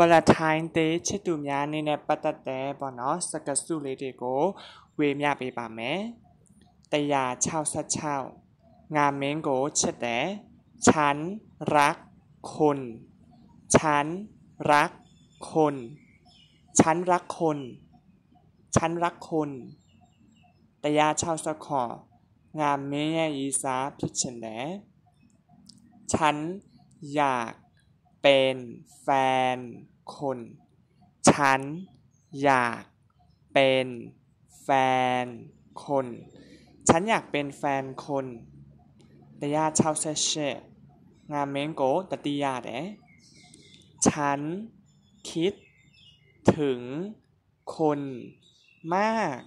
วลาทายเตชิตุมยาในเนี่ยปัตเตะบ่เนอะสกัดสุเลเดโกเวียมยาไปบาเมแต่ยาชาวสัเช่างามเมงโกเชตะฉันรักคน ฉันรักคนฉันรักคน ฉันรักคนแต่ยาชาวสะของามเมียอีสาพิชเนฉันอยากเป็นแฟนคน ฉันอยากเป็นแฟนคน ฉันอยากเป็นแฟนคนแต่ยาชาวเซเชงามเมงโกตติยาเดฉันคิดถึงคนมาก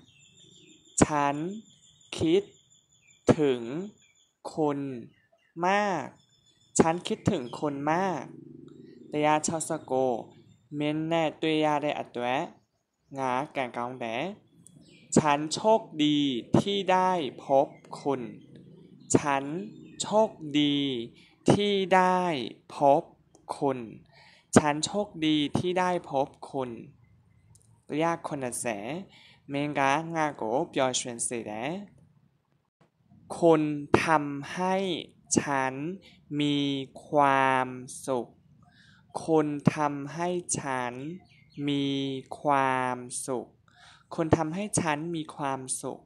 ฉันคิดถึงคนมากฉันคิดถึงคนมาก169မင်းနဲ့တွေ့ရတဲ့အတွက်ငါကံကောင်းတယ်ฉันโชคดีที่ได้พบคุณ ฉันโชคดีที่ได้พบคุณ ฉันโชคดีที่ได้พบคุณเรียกคนแสเมงกางาโกเปยอชวนเสดคุณทำให้ฉันมีความสุขคนทำให้ฉันมีความสุข คนทำให้ฉันมีความสุข